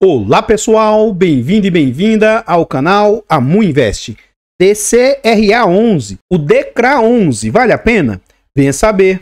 Olá pessoal, bem-vindo e bem-vinda ao canal Amu Invest. DCRA11, o DCRA11, vale a pena? Venha saber.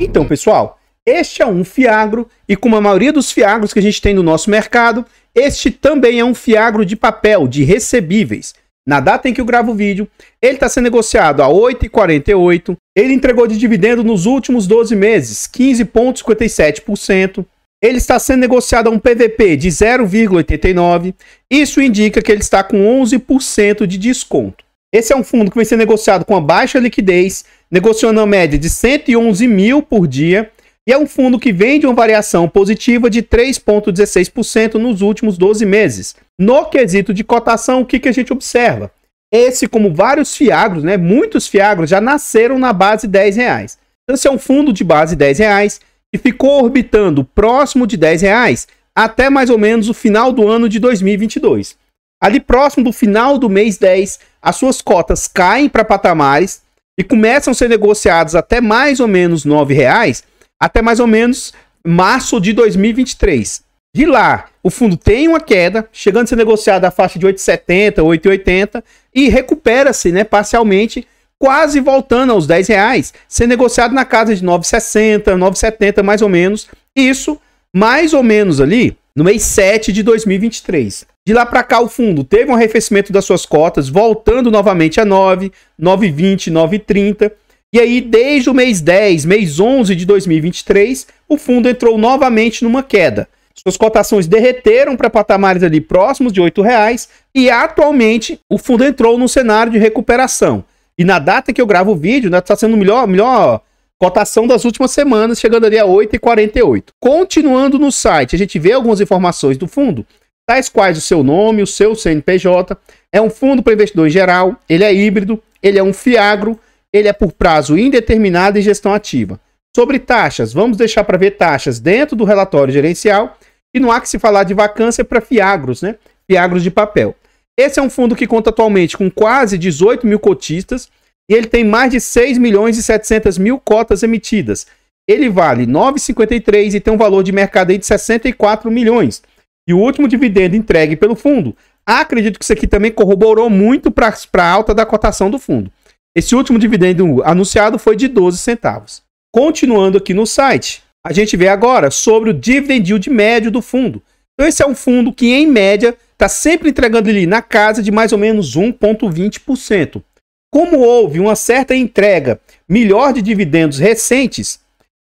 Então pessoal, este é um fiagro e como a maioria dos fiagros que a gente tem no nosso mercado, este também é um fiagro de papel, de recebíveis na data em que eu gravo o vídeo, ele está sendo negociado a 8,48. Ele entregou de dividendo nos últimos 12 meses 15,57%. Ele está sendo negociado a um PVP de 0,89. Isso indica que ele está com 11% de desconto. Esse é um fundo que vem ser negociado com a baixa liquidez, negociando a média de 111 mil por dia e é um fundo que vem de uma variação positiva de 3,16% nos últimos 12 meses. No quesito de cotação, o que, que a gente observa? Esse, como vários fiagros, né, muitos fiagros já nasceram na base 10 reais. Então, esse é um fundo de base 10 reais que ficou orbitando próximo de 10 reais até mais ou menos o final do ano de 2022. Ali próximo do final do mês 10, as suas cotas caem para patamares e começam a ser negociadas até mais ou menos 9 reais até mais ou menos março de 2023. De lá, o fundo tem uma queda, chegando a ser negociado a faixa de 8,70, 8,80 e recupera-se, né, parcialmente, quase voltando aos 10 reais, ser negociado na casa de 9,60, 9,70 mais ou menos. Isso mais ou menos ali no mês 7 de 2023. De lá para cá o fundo teve um arrefecimento das suas cotas, voltando novamente a 9, 9,20, 9,30 e aí, desde o mês 10, mês 11 de 2023, o fundo entrou novamente numa queda. Suas cotações derreteram para patamares ali próximos de R$ 8,00 e atualmente o fundo entrou num cenário de recuperação. E na data que eu gravo o vídeo, está né, tá sendo a melhor, melhor cotação das últimas semanas, chegando ali a 8,48. Continuando no site, a gente vê algumas informações do fundo, tais quais o seu nome, o seu CNPJ. É um fundo para investidor em geral, ele é híbrido, ele é um fiagro, ele é por prazo indeterminado e gestão ativa. Sobre taxas, vamos deixar para ver taxas dentro do relatório gerencial e não há que se falar de vacância para fiagros, né? Fiagros de papel. Esse é um fundo que conta atualmente com quase 18 mil cotistas e ele tem mais de 6 milhões e 700 mil cotas emitidas. Ele vale 9,53 e tem um valor de mercado aí de 64 milhões. E o último dividendo entregue pelo fundo, acredito que isso aqui também corroborou muito para a alta da cotação do fundo. Esse último dividendo anunciado foi de 12 centavos. Continuando aqui no site, a gente vê agora sobre o dividend yield médio do fundo. Então esse é um fundo que em média está sempre entregando ali na casa de mais ou menos 1,20%. Como houve uma certa entrega melhor de dividendos recentes,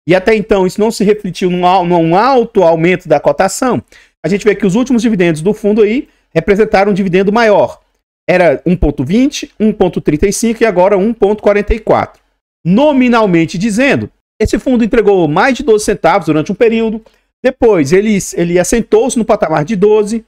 e até então isso não se refletiu num, num alto aumento da cotação, a gente vê que os últimos dividendos do fundo aí representaram um dividendo maior era 1.20, 1.35 e agora 1.44. Nominalmente dizendo, esse fundo entregou mais de 12 centavos durante um período, depois ele, ele assentou-se no patamar de 12,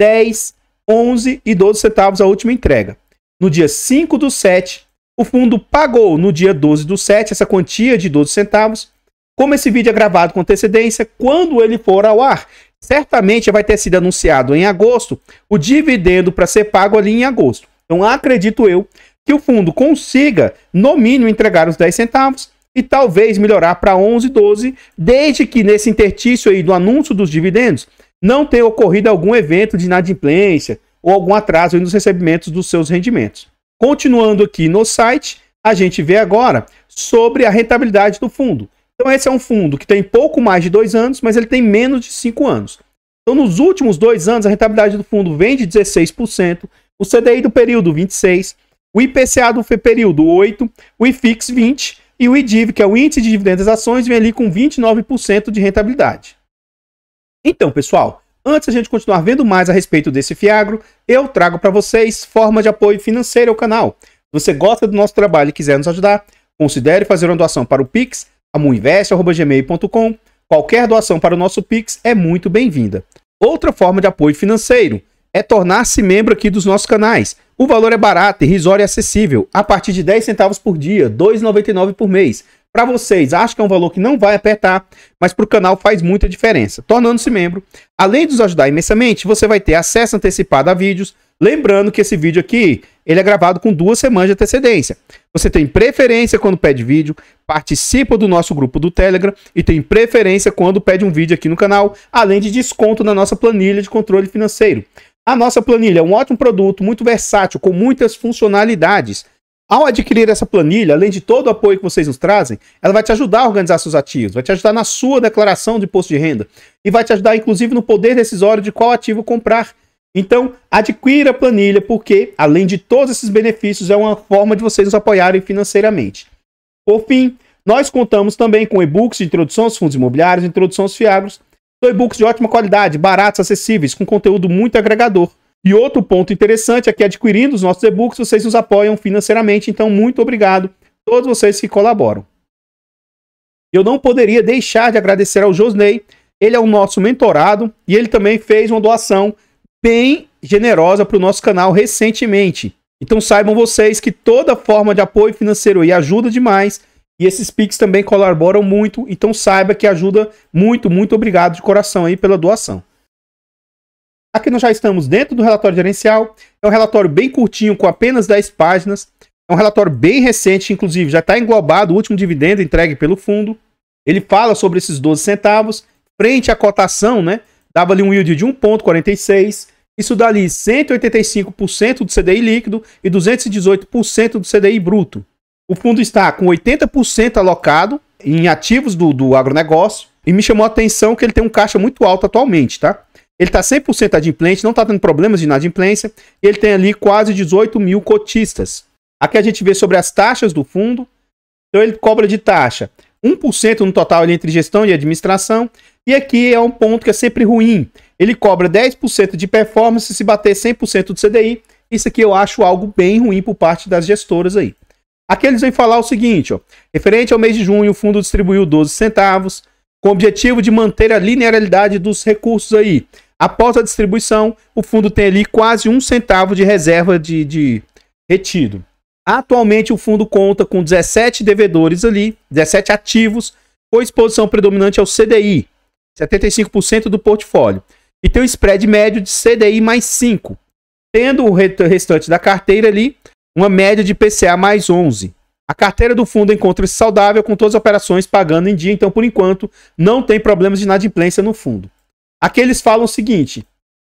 10, 11 e 12 centavos a última entrega. No dia 5 do 7, o fundo pagou no dia 12 do 7 essa quantia de 12 centavos. Como esse vídeo é gravado com antecedência, quando ele for ao ar, certamente vai ter sido anunciado em agosto o dividendo para ser pago ali em agosto. Então, acredito eu que o fundo consiga, no mínimo, entregar os 10 centavos e talvez melhorar para 11, 12, desde que nesse intertício aí do anúncio dos dividendos não tenha ocorrido algum evento de inadimplência ou algum atraso nos recebimentos dos seus rendimentos. Continuando aqui no site, a gente vê agora sobre a rentabilidade do fundo. Então, esse é um fundo que tem pouco mais de dois anos, mas ele tem menos de cinco anos. Então, nos últimos dois anos, a rentabilidade do fundo vem de 16%, o CDI do período 26%, o IPCA do período 8%, o IFIX 20% e o IDIV, que é o Índice de Dividendos das Ações, vem ali com 29% de rentabilidade. Então, pessoal, antes a gente continuar vendo mais a respeito desse Fiagro, eu trago para vocês forma de apoio financeiro ao canal. Se você gosta do nosso trabalho e quiser nos ajudar, considere fazer uma doação para o Pix, amuinvest.gmail.com. Qualquer doação para o nosso Pix é muito bem-vinda. Outra forma de apoio financeiro é tornar-se membro aqui dos nossos canais. O valor é barato, irrisório e acessível, a partir de 10 centavos por dia, 2,99 por mês. Para vocês, acho que é um valor que não vai apertar, mas para o canal faz muita diferença. Tornando-se membro, além de nos ajudar imensamente, você vai ter acesso antecipado a vídeos. Lembrando que esse vídeo aqui, ele é gravado com duas semanas de antecedência. Você tem preferência quando pede vídeo, participa do nosso grupo do Telegram e tem preferência quando pede um vídeo aqui no canal, além de desconto na nossa planilha de controle financeiro. A nossa planilha é um ótimo produto, muito versátil, com muitas funcionalidades. Ao adquirir essa planilha, além de todo o apoio que vocês nos trazem, ela vai te ajudar a organizar seus ativos, vai te ajudar na sua declaração de imposto de renda e vai te ajudar, inclusive, no poder decisório de qual ativo comprar. Então, adquira a planilha, porque, além de todos esses benefícios, é uma forma de vocês nos apoiarem financeiramente. Por fim, nós contamos também com e-books de introdução aos fundos imobiliários, introdução aos fiagros. São e-books de ótima qualidade, baratos, acessíveis, com conteúdo muito agregador. E outro ponto interessante é que adquirindo os nossos e-books, vocês nos apoiam financeiramente, então muito obrigado a todos vocês que colaboram. Eu não poderia deixar de agradecer ao Josney, ele é o nosso mentorado e ele também fez uma doação bem generosa para o nosso canal recentemente. Então saibam vocês que toda forma de apoio financeiro e ajuda demais. E esses Pix também colaboram muito. Então saiba que ajuda muito, muito obrigado de coração aí pela doação. Aqui nós já estamos dentro do relatório gerencial. É um relatório bem curtinho, com apenas 10 páginas. É um relatório bem recente, inclusive, já está englobado o último dividendo entregue pelo fundo. Ele fala sobre esses 12 centavos, frente à cotação, né? Dava ali um yield de 1,46. Isso dá 185% do CDI líquido e 218% do CDI bruto. O fundo está com 80% alocado em ativos do, do agronegócio e me chamou a atenção que ele tem um caixa muito alto atualmente, tá? Ele está 100% adimplente, não está tendo problemas de inadimplência e ele tem ali quase 18 mil cotistas. Aqui a gente vê sobre as taxas do fundo. Então ele cobra de taxa 1% no total entre gestão e administração. E aqui é um ponto que é sempre ruim. Ele cobra 10% de performance se bater 100% do CDI. Isso aqui eu acho algo bem ruim por parte das gestoras aí. Aqui eles vêm falar o seguinte, ó. Referente ao mês de junho, o fundo distribuiu 12 centavos, com o objetivo de manter a linearidade dos recursos aí. Após a distribuição, o fundo tem ali quase um centavo de reserva de, de retido. Atualmente o fundo conta com 17 devedores ali, 17 ativos, com exposição predominante ao CDI, 75% do portfólio e tem um spread médio de CDI mais 5, tendo o restante da carteira ali uma média de PCA mais 11. A carteira do fundo encontra-se saudável com todas as operações pagando em dia, então por enquanto não tem problemas de inadimplência no fundo. Aqui eles falam o seguinte: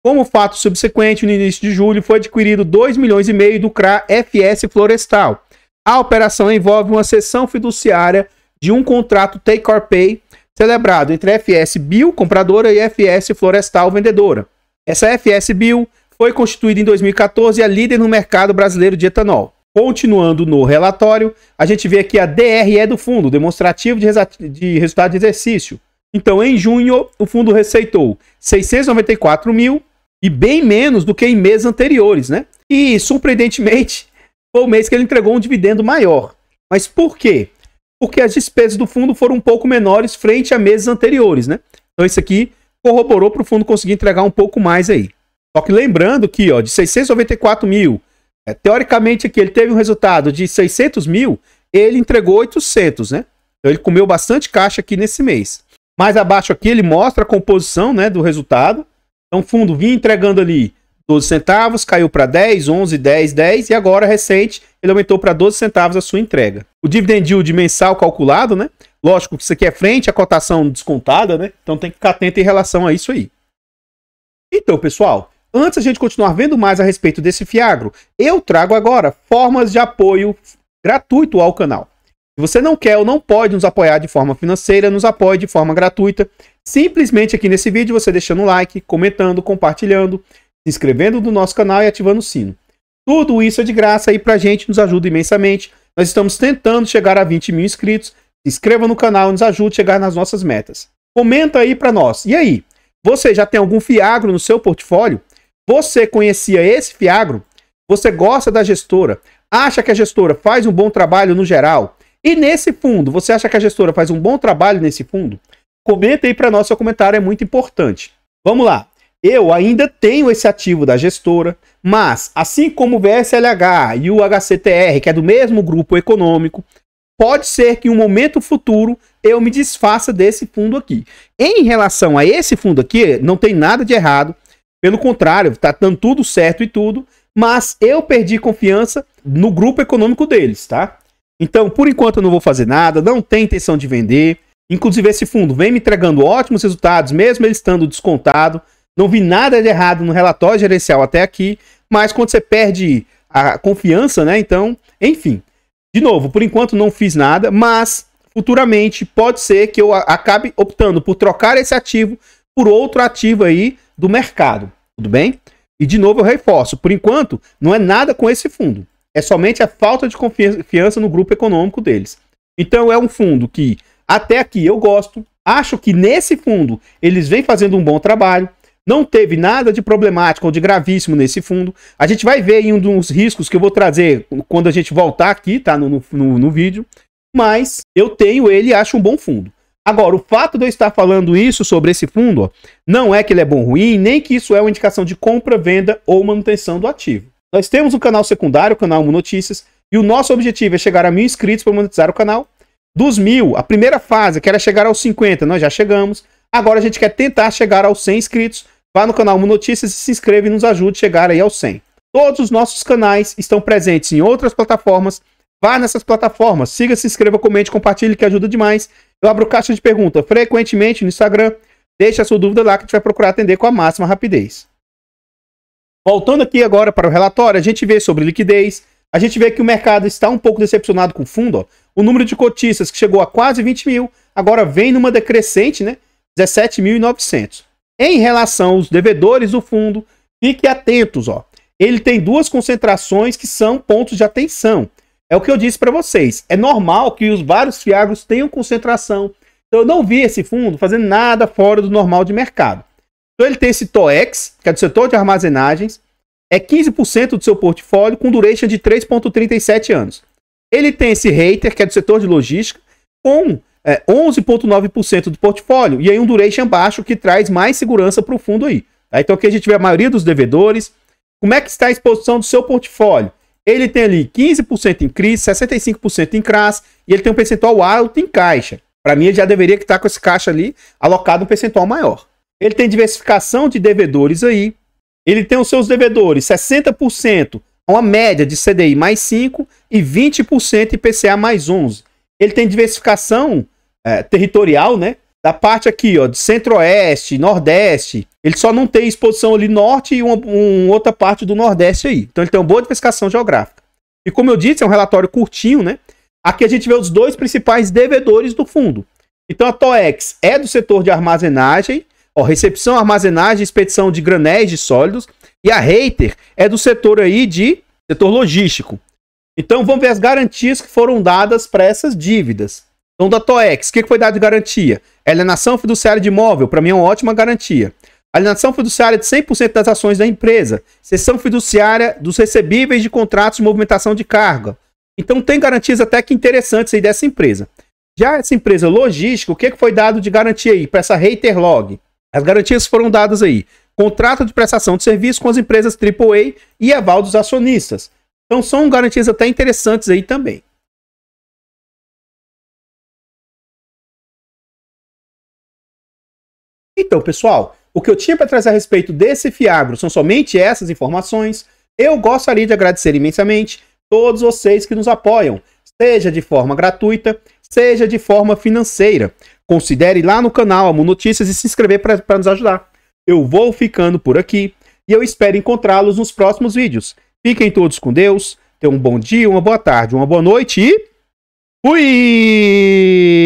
como fato subsequente, no início de julho foi adquirido 2 milhões e meio do CRA FS Florestal. A operação envolve uma cessão fiduciária de um contrato take or pay celebrado entre FS Bio, compradora, e FS Florestal, vendedora. Essa FS Bio foi constituída em 2014 e é líder no mercado brasileiro de etanol. Continuando no relatório, a gente vê aqui a DRE do fundo, demonstrativo de, de resultado de exercício. Então, em junho, o fundo receitou 694 mil e bem menos do que em meses anteriores, né? E, surpreendentemente, foi o mês que ele entregou um dividendo maior. Mas por quê? porque as despesas do fundo foram um pouco menores frente a meses anteriores, né? Então isso aqui corroborou para o fundo conseguir entregar um pouco mais aí. Só que lembrando que, ó, de 694 mil, é, teoricamente aqui ele teve um resultado de 600 mil, ele entregou 800, né? Então ele comeu bastante caixa aqui nesse mês. Mais abaixo aqui ele mostra a composição, né, do resultado. Então o fundo vinha entregando ali 12 centavos, caiu para 10, 11, 10, 10 e agora recente ele aumentou para 12 centavos a sua entrega o dividend yield mensal calculado, né? Lógico que isso aqui é frente à cotação descontada, né? Então tem que ficar atento em relação a isso aí. Então, pessoal, antes a gente continuar vendo mais a respeito desse Fiagro, eu trago agora formas de apoio gratuito ao canal. Se você não quer ou não pode nos apoiar de forma financeira, nos apoie de forma gratuita. Simplesmente aqui nesse vídeo você deixando o like, comentando, compartilhando, se inscrevendo no nosso canal e ativando o sino. Tudo isso é de graça e pra gente nos ajuda imensamente nós estamos tentando chegar a 20 mil inscritos. Se inscreva no canal e nos ajude a chegar nas nossas metas. Comenta aí para nós. E aí, você já tem algum fiagro no seu portfólio? Você conhecia esse fiagro? Você gosta da gestora? Acha que a gestora faz um bom trabalho no geral? E nesse fundo, você acha que a gestora faz um bom trabalho nesse fundo? Comenta aí para nós, seu comentário é muito importante. Vamos lá. Eu ainda tenho esse ativo da gestora, mas, assim como o VSLH e o HCTR, que é do mesmo grupo econômico, pode ser que em um momento futuro eu me desfaça desse fundo aqui. Em relação a esse fundo aqui, não tem nada de errado. Pelo contrário, está dando tudo certo e tudo, mas eu perdi confiança no grupo econômico deles, tá? Então, por enquanto eu não vou fazer nada, não tenho intenção de vender. Inclusive, esse fundo vem me entregando ótimos resultados, mesmo ele estando descontado. Não vi nada de errado no relatório gerencial até aqui, mas quando você perde a confiança, né? Então, enfim. De novo, por enquanto não fiz nada, mas futuramente pode ser que eu acabe optando por trocar esse ativo por outro ativo aí do mercado, tudo bem? E de novo eu reforço, por enquanto não é nada com esse fundo, é somente a falta de confiança no grupo econômico deles. Então é um fundo que até aqui eu gosto, acho que nesse fundo eles vêm fazendo um bom trabalho, não teve nada de problemático ou de gravíssimo nesse fundo. A gente vai ver em um dos riscos que eu vou trazer quando a gente voltar aqui, tá? No, no, no vídeo. Mas eu tenho ele e acho um bom fundo. Agora, o fato de eu estar falando isso sobre esse fundo, ó, não é que ele é bom ou ruim, nem que isso é uma indicação de compra, venda ou manutenção do ativo. Nós temos um canal secundário, o canal Uno Notícias, e o nosso objetivo é chegar a mil inscritos para monetizar o canal. Dos mil, a primeira fase, que era chegar aos 50, nós já chegamos. Agora a gente quer tentar chegar aos 100 inscritos Vá no canal Mundo Notícias e se inscreva e nos ajude a chegar aí aos 100. Todos os nossos canais estão presentes em outras plataformas. Vá nessas plataformas, siga, se inscreva, comente, compartilhe que ajuda demais. Eu abro caixa de pergunta frequentemente no Instagram. Deixe a sua dúvida lá que a gente vai procurar atender com a máxima rapidez. Voltando aqui agora para o relatório, a gente vê sobre liquidez, a gente vê que o mercado está um pouco decepcionado com o fundo. Ó. O número de cotistas que chegou a quase 20 mil, agora vem numa decrescente, né? 17.900. Em relação aos devedores do fundo, fique atentos, ó. Ele tem duas concentrações que são pontos de atenção. É o que eu disse para vocês. É normal que os vários fiagros tenham concentração. Então, eu não vi esse fundo fazendo nada fora do normal de mercado. Então, ele tem esse TOEX, que é do setor de armazenagens, é 15% do seu portfólio com duration de 3,37 anos. Ele tem esse Reiter, que é do setor de logística, com é, 11,9% do portfólio e aí um duration baixo que traz mais segurança para o fundo aí. Tá? Então aqui a gente vê a maioria dos devedores. Como é que está a exposição do seu portfólio? Ele tem ali 15% em CRIs, 65% em CRAS e ele tem um percentual alto em caixa. Para mim, ele já deveria estar tá com esse caixa ali alocado um percentual maior. Ele tem diversificação de devedores aí. Ele tem os seus devedores 60%, uma média de CDI mais 5 e 20% IPCA mais 11. Ele tem diversificação é, territorial, né? Da parte aqui, ó, de centro-oeste, nordeste. Ele só não tem exposição ali norte e uma, uma outra parte do nordeste aí. Então ele tem uma boa diversificação geográfica. E como eu disse, é um relatório curtinho, né? Aqui a gente vê os dois principais devedores do fundo. Então a TOEX é do setor de armazenagem, ó, recepção, armazenagem, expedição de granéis de sólidos, e a Reiter é do setor aí de setor logístico. Então vamos ver as garantias que foram dadas para essas dívidas. Então, da TOEX, o que foi dado de garantia? Alienação fiduciária de imóvel, para mim é uma ótima garantia. Alienação fiduciária de 100% das ações da empresa. Cessão fiduciária dos recebíveis de contratos de movimentação de carga. Então, tem garantias até que interessantes aí dessa empresa. Já essa empresa logística, o que foi dado de garantia aí para essa Reiterlog? As garantias foram dadas aí. Contrato de prestação de serviço com as empresas AAA e aval dos acionistas. Então, são garantias até interessantes aí também. Então, pessoal, o que eu tinha para trazer a respeito desse fiagro são somente essas informações. Eu gostaria de agradecer imensamente todos vocês que nos apoiam, seja de forma gratuita, seja de forma financeira. Considere lá no canal Amo Notícias e se inscrever para nos ajudar. Eu vou ficando por aqui e eu espero encontrá-los nos próximos vídeos. Fiquem todos com Deus, tenham um bom dia, uma boa tarde, uma boa noite e fui!